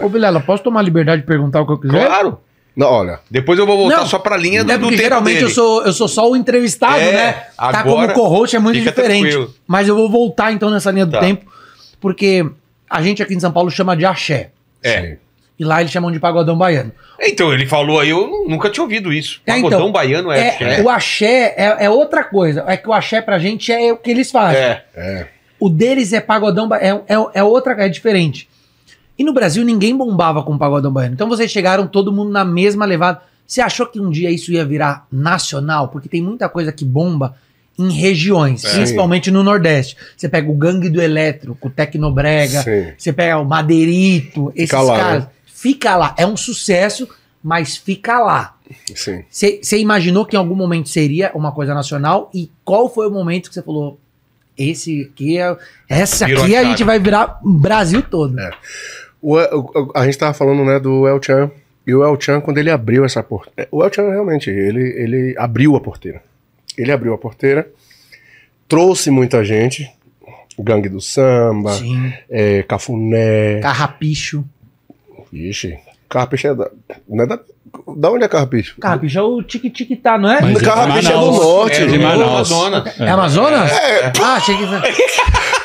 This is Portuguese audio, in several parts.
Ô, Vilela, posso tomar liberdade de perguntar o que eu quiser? Claro. Não, olha. Depois eu vou voltar Não, só pra linha do, é do tempo geralmente dele. eu sou eu sou só o entrevistado, é, né? Tá como co-host é muito diferente. Tranquilo. Mas eu vou voltar então nessa linha do tá. tempo, porque a gente aqui em São Paulo chama de axé. É. E lá eles chamam de pagodão baiano. Então, ele falou aí, eu nunca tinha ouvido isso. É, então, pagodão então, baiano é, é, axé. O axé é, é, outra coisa. É que o axé pra gente é o que eles fazem. É. é. O deles é pagodão é, é, é outra, é diferente. E no Brasil ninguém bombava com o Pagodão Baiano. Então vocês chegaram todo mundo na mesma levada. Você achou que um dia isso ia virar nacional? Porque tem muita coisa que bomba em regiões, é. principalmente no Nordeste. Você pega o Gangue do Elétrico, o Tecnobrega, Sim. você pega o Madeirito, esses fica lá, né? caras. Né? Fica lá. É um sucesso, mas fica lá. Você imaginou que em algum momento seria uma coisa nacional? E qual foi o momento que você falou: esse aqui é. Essa Virou aqui a, a gente vai virar Brasil todo? É. O, o, a gente tava falando, né, do El Chan. E o El Chan, quando ele abriu essa porteira. É, o El Chan realmente, ele, ele abriu a porteira. Ele abriu a porteira, trouxe muita gente. O Gangue do Samba, é, Cafuné. Carrapicho. Ixi, Carrapicho é da, não é da da onde é Carrapicho? Carrapicho é o tique-tique-tá, não é? Mas Carrapicho é, é, do norte. É de Manaus. Amazonas. É, é Amazonas? É. Ah, achei que...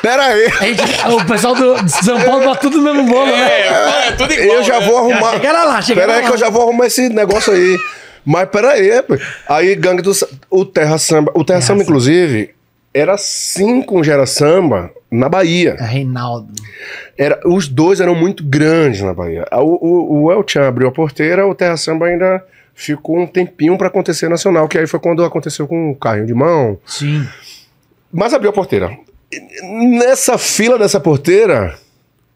Pera aí. Gente, o pessoal do, de São Paulo tá tudo no mesmo bolo, né? É, é, é tudo igual. Eu já né? vou arrumar... Chega lá, chega Pera lá. aí que eu já vou arrumar esse negócio aí. Mas pera aí, é, Aí Gangue do... O Terra Samba... O Terra, Terra Samba, Samba, assim. inclusive, era assim com Gera Samba na Bahia. É Reinaldo. Era, os dois eram muito grandes na Bahia. O, o, o El Chan abriu a porteira, o Terra Samba ainda ficou um tempinho para acontecer nacional, que aí foi quando aconteceu com o carrinho de mão. Sim. Mas abriu a porteira. Nessa fila dessa porteira,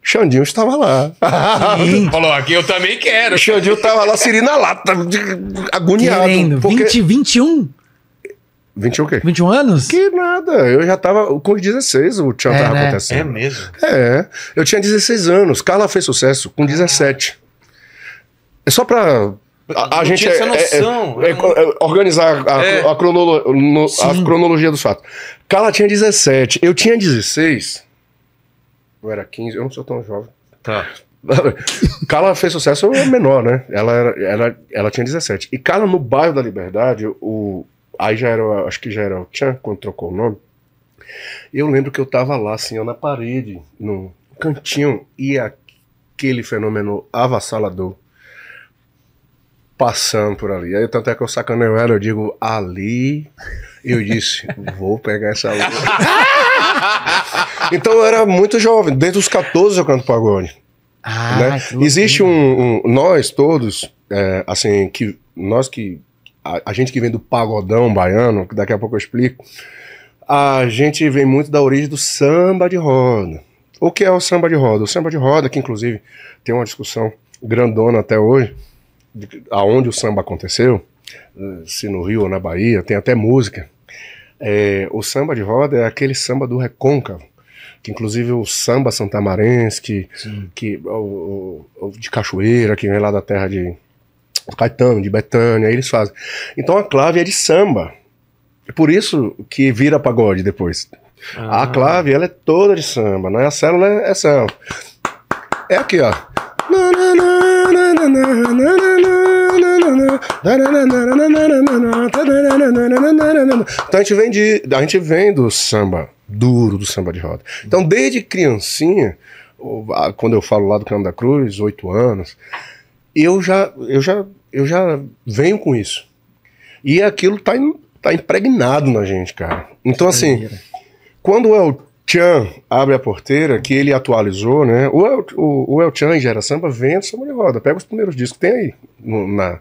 Xandinho estava lá. Falou, aqui eu também quero. Xandinho estava lá, Siri na lata, agoniado. Querendo. Porque... 20, 21? 21 o quê? 21 anos? Que nada. Eu já tava com 16, o tchan é, tava né? acontecendo. É mesmo? É. Eu tinha 16 anos. Carla fez sucesso com 17. É só pra. A, a gente Essa é, é, noção, é, é, não... É, organizar a, a, cronolo, no, a, cronologia dos fatos. Carla tinha 17, eu tinha 16. Eu era 15, eu não sou tão jovem. Tá. Carla fez sucesso menor, né? Ela, era, ela, ela tinha 17. E Carla, no bairro da Liberdade, o, Aí já era, acho que já era o Tchan, quando trocou o nome. Eu lembro que eu tava lá, assim, ó, na parede, no cantinho, e aquele fenômeno avassalador passando por ali. Aí tanto é que eu sacaneio ela, eu digo, ali. Eu disse, vou pegar essa lua. então eu era muito jovem, desde os 14 eu canto pagode. Ah, né? Existe um, um, Nós todos, é, assim, que nós que a, a, gente que vem do pagodão baiano, que daqui a pouco eu explico, a gente vem muito da origem do samba de roda. O que é o samba de roda? O samba de roda, que inclusive tem uma discussão grandona até hoje, de, aonde o samba aconteceu, se no Rio ou na Bahia, tem até música. É, o samba de roda é aquele samba do recôncavo, que inclusive o samba santamarense, que, que, o, o, o de cachoeira, que vem lá da terra de Caetano, de Betânia, aí eles fazem. Então a clave é de samba. É por isso que vira pagode depois. Ah. A clave, ela é toda de samba, né? A célula é, é samba. É aqui, ó. Então a gente vem de, a gente vem do samba duro, do samba de roda. Então desde criancinha, quando eu falo lá do Cano da Cruz, oito anos, eu já, eu já, eu já venho com isso. E aquilo tá, tá impregnado na gente, cara. Então, assim, quando o o Chan abre a porteira, que ele atualizou, né? O El, o, o El Chan e Gera Samba Vento Samba de Roda. Pega os primeiros discos que tem aí. No, na,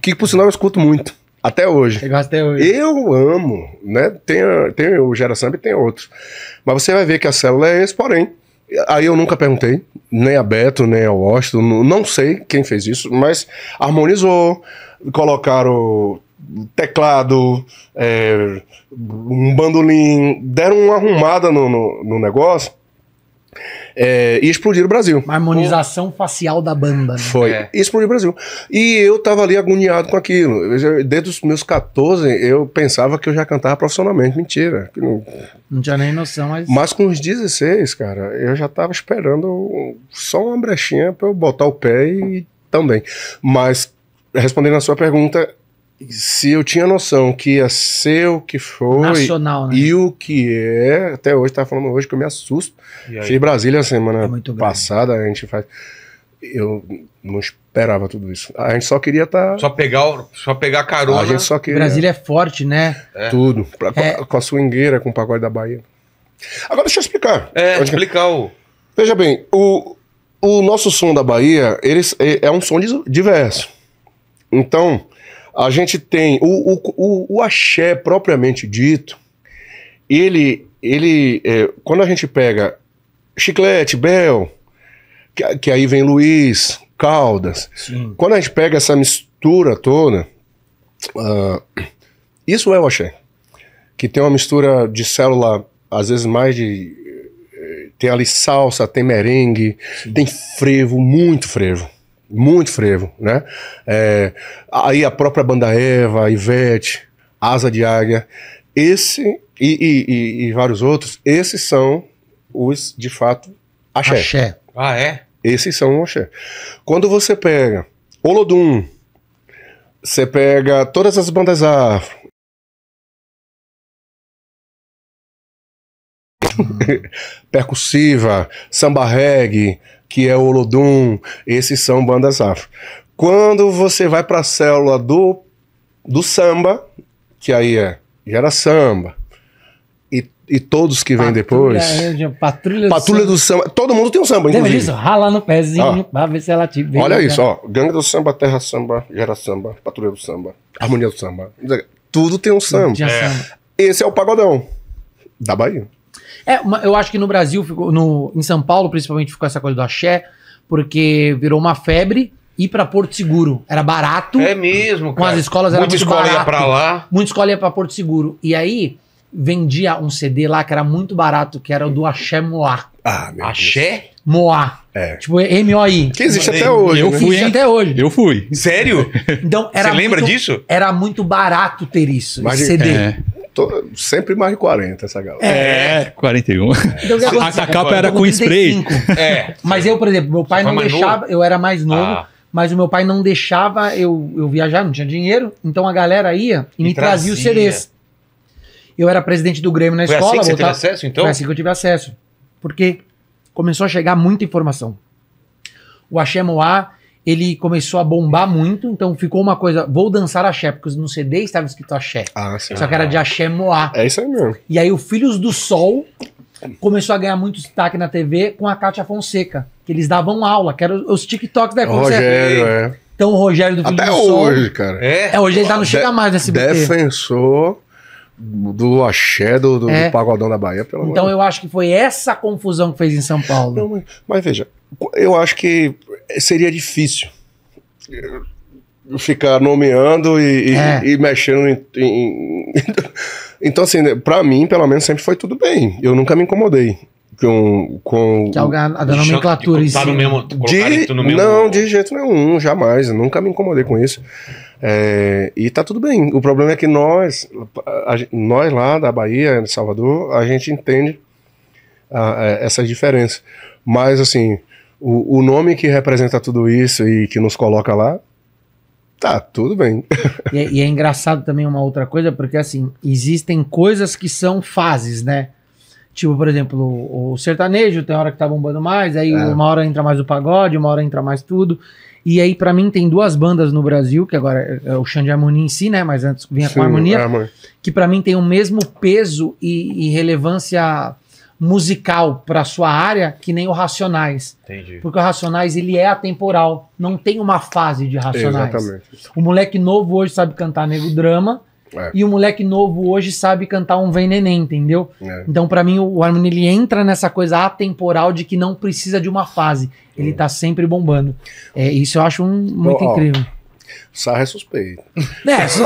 que, por sinal, eu escuto muito. Até hoje. Eu, até hoje. eu amo, né? Tem, tem o Gera Samba e tem outros. Mas você vai ver que a célula é esse, porém, Aí eu nunca perguntei, nem a Beto, nem ao Washington, não sei quem fez isso, mas harmonizou, colocaram teclado, é, um bandolim, deram uma arrumada no, no, no negócio é, e explodir o Brasil. Uma harmonização o... facial da banda. Né? Foi. É. E explodir o Brasil. E eu tava ali agoniado com aquilo. desde os meus 14, eu pensava que eu já cantava profissionalmente. Mentira. Não... não... tinha nem noção, mas. Mas com os 16, cara, eu já tava esperando só uma brechinha pra eu botar o pé e também. Mas, respondendo a sua pergunta, se eu tinha noção que ia ser o que foi Nacional, né? e o que é, até hoje, tá falando hoje que eu me assusto. Fui Brasília semana é passada, a gente faz. Eu não esperava tudo isso. A gente só queria estar. Tá... Só pegar só pegar carona. A gente só queria. Brasília é forte, né? É. Tudo. Pra, é. Com a swingueira, com o pagode da Bahia. Agora deixa eu explicar. É, eu explicar o. Veja bem, o, o nosso som da Bahia ele, é, é um som diverso. Então, a gente tem o, o, o, o axé propriamente dito, ele, ele é, quando a gente pega Chiclete, Bel, que, que aí vem Luiz, Caldas, Sim. quando a gente pega essa mistura toda, uh, isso é o axé, que tem uma mistura de célula, às vezes mais de... Eh, tem ali salsa, tem merengue, Sim. tem frevo, muito frevo. Muito frevo, né? É, aí a própria banda Eva, Ivete, Asa de Águia, esse e, e, e vários outros, esses são os, de fato, axé. Axé. Ah, é? Esses são o axé. Quando você pega Olodum, você pega todas as bandas afro, uhum. percussiva, samba reggae, que é o Olodum, esses são bandas afro. Quando você vai para a célula do, do samba, que aí é gera samba, e, e todos que vêm depois. Patrulha, é, patrulha do, samba. do, samba. Todo mundo tem um samba, inclusive. Isso, rala no pezinho ah. pra ver se ela te vê. Olha né? isso, ó. Gangue do samba, terra samba, gera samba, patrulha do samba, harmonia do samba. Tudo tem um samba. É. Esse é o pagodão da Bahia. É, eu acho que no Brasil, ficou, no, em São Paulo, principalmente, ficou essa coisa do axé, porque virou uma febre ir para Porto Seguro. Era barato. É mesmo, cara. Com as escolas era Muita muito escola barato. ia pra lá. Muita escola ia pra Porto Seguro. E aí vendia um CD lá que era muito barato, que era o do Axé Moá. Ah, meu Axé? Deus. Moá. É. Tipo, M-O-I. Que existe até hoje. Eu né? fui. até hoje. Eu fui. Sério? Então, era Você lembra muito, disso? Era muito barato ter isso, Mas, CD. É to, sempre mais de 40 essa galera. É, 41. É. A, a capa era com spray. É. Mas eu, por exemplo, meu pai Você não é deixava, novo? eu era mais novo. Ah mas o meu pai não deixava eu, eu viajar, não tinha dinheiro, então a galera ia e, me trazia, trazia os CDs. Eu era presidente do Grêmio na Foi assim escola. Assim que você voltava, teve acesso, então? Foi assim que eu tive acesso. Porque começou a chegar muita informação. O Axé Moá ele começou a bombar muito, então ficou uma coisa, vou dançar axé, porque no CD estava escrito axé. Ah, sim. Só que era de axé moá. É isso aí mesmo. E aí o Filhos do Sol começou a ganhar muito destaque na TV com a Cátia Fonseca, que eles davam aula, que eram os TikToks da Rogério, é. Então o Rogério do Filhos do Sol. Até hoje, cara. É, é hoje ele tá no Chega Mais nesse BT. Defensor do axé, do, do, é. do pagodão da Bahia, pelo Então amor. eu acho que foi essa confusão que fez em São Paulo. Não, mas, mas veja, eu acho que seria difícil eh, ficar nomeando e, é. e, e mexendo em, em... então, assim, né, para mim, pelo menos, sempre foi tudo bem. Eu nunca me incomodei com. com é a, nomenclatura de, no mesmo, de, no mesmo... Não, de jeito nenhum, jamais. nunca me incomodei com isso. É, e tá tudo bem. O problema é que nós, a, nós lá da Bahia, de Salvador, a gente entende a, ah, a, eh, essas diferenças. Mas, assim, o, o nome que representa tudo isso e que nos coloca lá, tá, tudo bem. e, é, e é engraçado também uma outra coisa, porque assim, existem coisas que são fases, né? Tipo, por exemplo, o sertanejo tem hora que tá bombando mais, aí é. uma hora entra mais o pagode, uma hora entra mais tudo. E aí, para mim, tem duas bandas no Brasil, que agora é, é o Xande de Harmonia em si, né? Mas antes vinha Sim, com a Harmonia, é, que para mim tem o mesmo peso e, e relevância musical para sua área que nem o Racionais. Entendi. Porque o Racionais ele é atemporal, não tem uma fase de Racionais. Exatamente. O moleque novo hoje sabe cantar negro drama. É. E o moleque novo hoje sabe cantar um Vem Neném, entendeu? É. Então, para mim, o armin ele entra nessa coisa atemporal de que não precisa de uma fase. Ele hum. tá sempre bombando. É, isso eu acho um, muito Bom, incrível. Ó. Sarra é suspeito. É, só...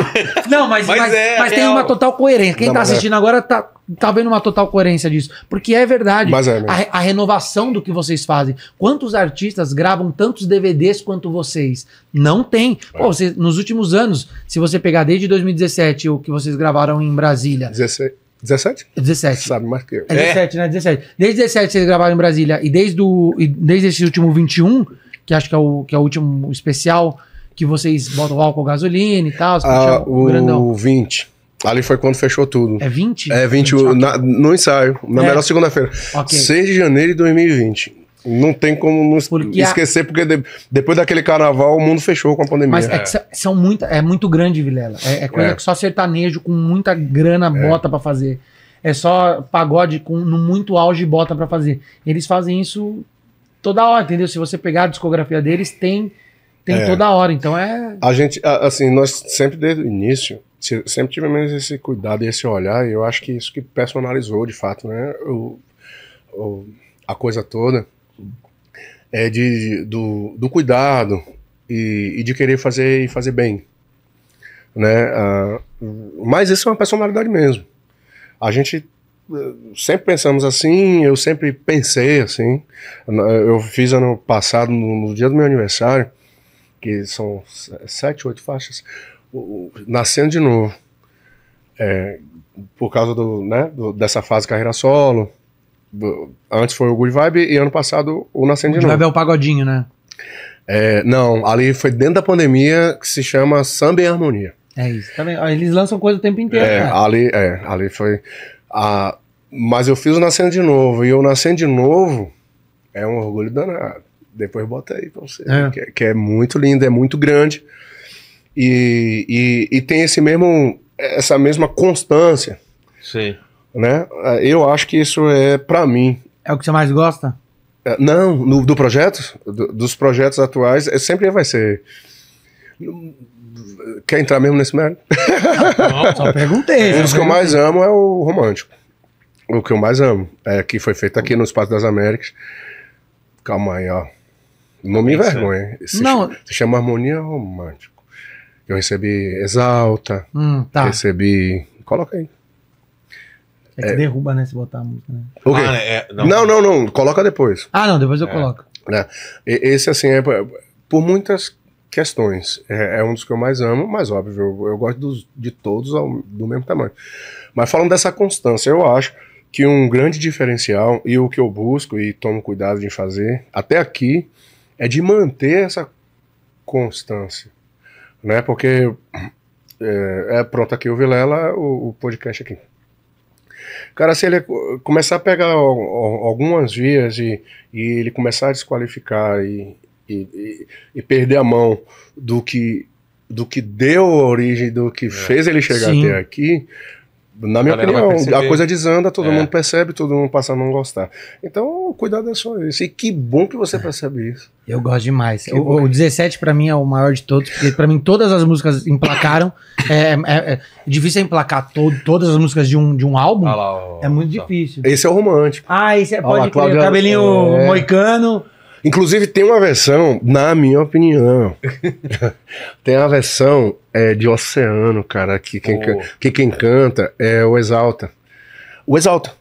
Não, mas, mas, mas, é, mas é tem real. uma total coerência. Quem está é. assistindo agora tá, tá vendo uma total coerência disso. Porque é verdade. É a, a, renovação do que vocês fazem. Quantos artistas gravam tantos DVDs quanto vocês? Não tem. Pô, é. você, nos últimos anos, se você pegar desde 2017 o que vocês gravaram em Brasília. 16. 17? 17. Sabe mais que eu. É 17, é. né? 17. Desde 17 vocês gravaram em Brasília e desde, o, e desde esse último 21, que acho que é o, que é o último especial, que vocês botam álcool, gasolina e tal? Ah, o, grandão. 20. Ali foi quando fechou tudo. É 20? É 20, 20 na, okay. no ensaio, na é. melhor segunda-feira. Okay. 6 de janeiro de 2020. Não tem como porque esquecer, a... porque de, depois daquele carnaval o mundo fechou com a pandemia. Mas é, é. são muito é muito grande, Vilela. É, é coisa é. que só sertanejo com muita grana é. bota para fazer. É só pagode com no muito auge bota para fazer. Eles fazem isso toda hora, entendeu? Se você pegar a discografia deles, tem tem é. toda hora, então é. A gente, assim, nós sempre desde o início, sempre tivemos esse cuidado e esse olhar, e eu acho que isso que personalizou de fato, né? O, o a coisa toda é de, do, do cuidado e, e, de querer fazer e fazer bem. Né? Uh, mas isso é uma personalidade mesmo. A gente eh, sempre pensamos assim, eu sempre pensei assim. Eu fiz ano passado, no, no dia do meu aniversário, que são sete, oito faixas, nascendo de novo. É, por causa do, né, do, dessa fase carreira solo. Do, antes foi o Good Vibe e ano passado o Nascendo de Novo. Good Vibe é o Pagodinho, né? É, não, ali foi dentro da pandemia que se chama Samba e Harmonia. É isso, também. Eles lançam coisa o tempo inteiro. É, cara. ali, é, ali foi. A, mas eu fiz o Nascendo de Novo e o Nascendo de Novo é um orgulho danado. Depois bota aí pra você. É. Né, que, é, que, é muito lindo, é muito grande. E, e, e tem esse mesmo, essa mesma constância. Sim. Né? Eu acho que isso é para mim. É o que você mais gosta? É, não, no, do projeto, do, dos projetos atuais, é, sempre vai ser. Quer entrar mesmo nesse merda? Não, só perguntei. Um dos que eu mais amo é o romântico. O que eu mais amo, é que foi feito aqui no Espaço das Américas. Calma aí, ó. Não me é envergonha. Se não. Chama, se chama Harmonia Romântico. Eu recebi Exalta. Hum, tá. Recebi. Coloca aí. É que é. derruba, né? Se botar a música, né? Okay. Ah, é, não. não. não, não, Coloca depois. Ah, não, depois eu é. coloco. É. Esse, assim, é por muitas questões. É, é, um dos que eu mais amo, mas óbvio, eu, eu gosto dos, de todos ao, do mesmo tamanho. Mas falando dessa constância, eu acho que um grande diferencial, e o que eu busco e tomo cuidado de fazer, até aqui, é de manter essa constância, né? Porque é, é pronto aqui o Vilela, o, o podcast aqui. Cara, se ele começar a pegar algumas vias e, e ele começar a desqualificar e, e, e, perder a mão do que do que deu origem, do que é. fez ele chegar Sim. até aqui, na minha opinião, a coisa desanda, todo é. mundo percebe, todo mundo passa a não gostar. Então, cuidado é só isso. E que bom que você percebe isso. Eu gosto demais. o, o 17 para mim é o maior de todos, porque para mim todas as músicas emplacaram. É, é, é difícil emplacar todas as músicas de um, de um álbum. Ah lá, ó, é muito tá. difícil. Esse é o romântico. Ah, esse é, pode lá, crer, Cláudia, o cabelinho é. moicano. Inclusive, tem uma versão, na minha opinião, tem a versão é, de Oceano, cara, que quem, oh. que quem canta é o Exalta. O Exalta.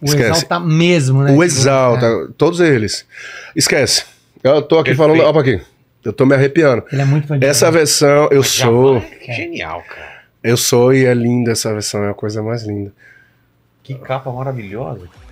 O Esquece. Exalta mesmo, né? O Exalta, é. todos eles. Esquece. Eu tô aqui Perfeito. falando, opa aqui. Eu tô me arrepiando. Ele é muito fantástico. Essa versão, eu sou. É genial, cara. Eu sou e é linda essa versão, é a coisa mais linda. Que capa maravilhosa.